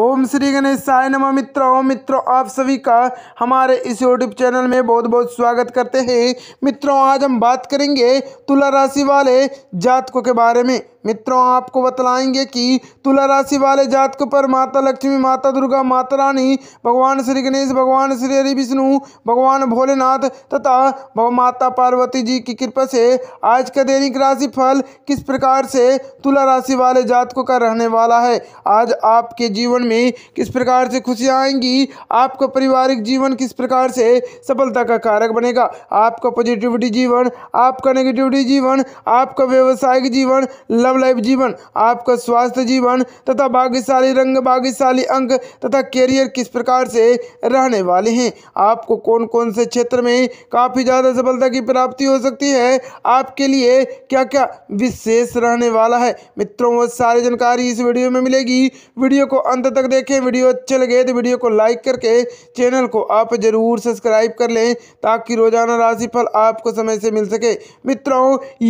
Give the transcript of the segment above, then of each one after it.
ओम श्री गणेश साय मित्र मित्रों मित्रों आप सभी का हमारे इस यूट्यूब चैनल में बहुत बहुत स्वागत करते हैं मित्रों आज हम बात करेंगे तुला राशि वाले जातकों के बारे में मित्रों आपको बतलाएंगे कि तुला राशि वाले जातकों पर माता लक्ष्मी माता दुर्गा माता रानी भगवान श्री गणेश भगवान श्री हरि विष्णु भगवान भोलेनाथ तथा माता पार्वती जी की कृपा से आज का दैनिक राशि फल किस प्रकार से तुला राशि वाले जातकों का रहने वाला है आज आपके जीवन में किस प्रकार से खुशियाँ आएंगी आपका पारिवारिक जीवन किस प्रकार से सफलता का कारक बनेगा आपका पॉजिटिविटी जीवन आपका नेगेटिविटी जीवन आपका व्यावसायिक जीवन लव लव लाइफ जीवन आपका स्वास्थ्य जीवन तथा भाग्यशाली रंग भाग्यशाली अंक तथा कैरियर किस प्रकार से रहने वाले हैं आपको कौन कौन से क्षेत्र में काफ़ी ज़्यादा सफलता की प्राप्ति हो सकती है आपके लिए क्या क्या विशेष रहने वाला है मित्रों वो सारी जानकारी इस वीडियो में मिलेगी वीडियो को अंत तक देखें वीडियो अच्छे लगे तो वीडियो को लाइक करके चैनल को आप जरूर सब्सक्राइब कर लें ताकि रोजाना राशिफल आपको समय से मिल सके मित्रों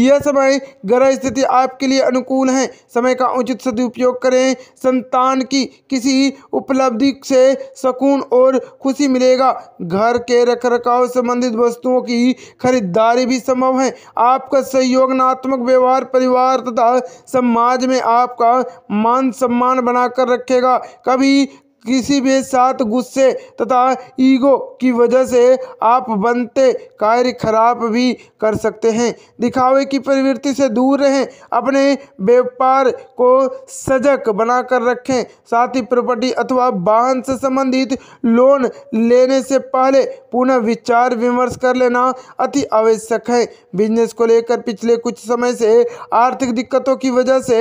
यह समय ग्रह स्थिति आपके लिए अनुकूल हैं समय का उचित सदुपयोग करें संतान की किसी उपलब्धि से सुकून और खुशी मिलेगा घर के रखरखाव संबंधित वस्तुओं की खरीदारी भी संभव है आपका सहयोगनात्मक व्यवहार परिवार तथा समाज में आपका मान सम्मान बनाकर रखेगा कभी किसी भी साथ गुस्से तथा ईगो की वजह से आप बनते कार्य खराब भी कर सकते हैं दिखावे की प्रवृत्ति से दूर रहें अपने व्यापार को सजग बनाकर रखें साथ ही प्रॉपर्टी अथवा वाहन से संबंधित लोन लेने से पहले पुनः विचार विमर्श कर लेना अति आवश्यक है बिजनेस को लेकर पिछले कुछ समय से आर्थिक दिक्कतों की वजह से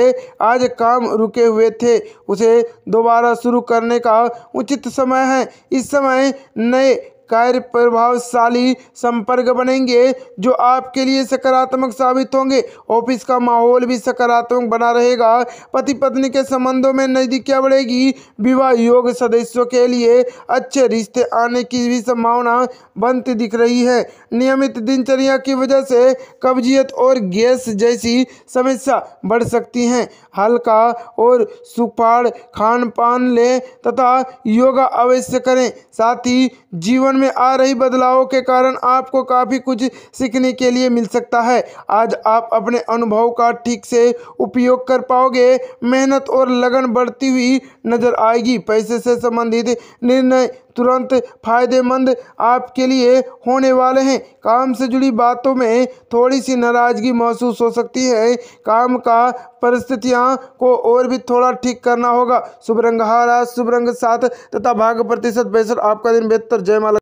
आज काम रुके हुए थे उसे दोबारा शुरू करने का का उचित समय है इस समय नए गैर प्रभावशाली संपर्क बनेंगे जो आपके लिए सकारात्मक साबित होंगे ऑफिस का माहौल भी सकारात्मक बना रहेगा पति पत्नी के संबंधों में नजदीकियाँ बढ़ेगी विवाह योग सदस्यों के लिए अच्छे रिश्ते आने की भी संभावना बनती दिख रही है नियमित दिनचर्या की वजह से कब्जियत और गैस जैसी समस्या बढ़ सकती हैं हल्का और सुपाड़ खान पान लें तथा योगा अवश्य करें साथ ही जीवन में आ रही बदलावों के कारण आपको काफ़ी कुछ सीखने के लिए मिल सकता है आज आप अपने अनुभव का ठीक से उपयोग कर पाओगे मेहनत और लगन बढ़ती हुई नजर आएगी पैसे से संबंधित निर्णय तुरंत फायदेमंद आपके लिए होने वाले हैं काम से जुड़ी बातों में थोड़ी सी नाराजगी महसूस हो सकती है काम का परिस्थितियां को और भी थोड़ा ठीक करना होगा शुभ रंग हारा शुभ रंग सात तथा भाग प्रतिशत बेसर आपका दिन बेहतर जयमाला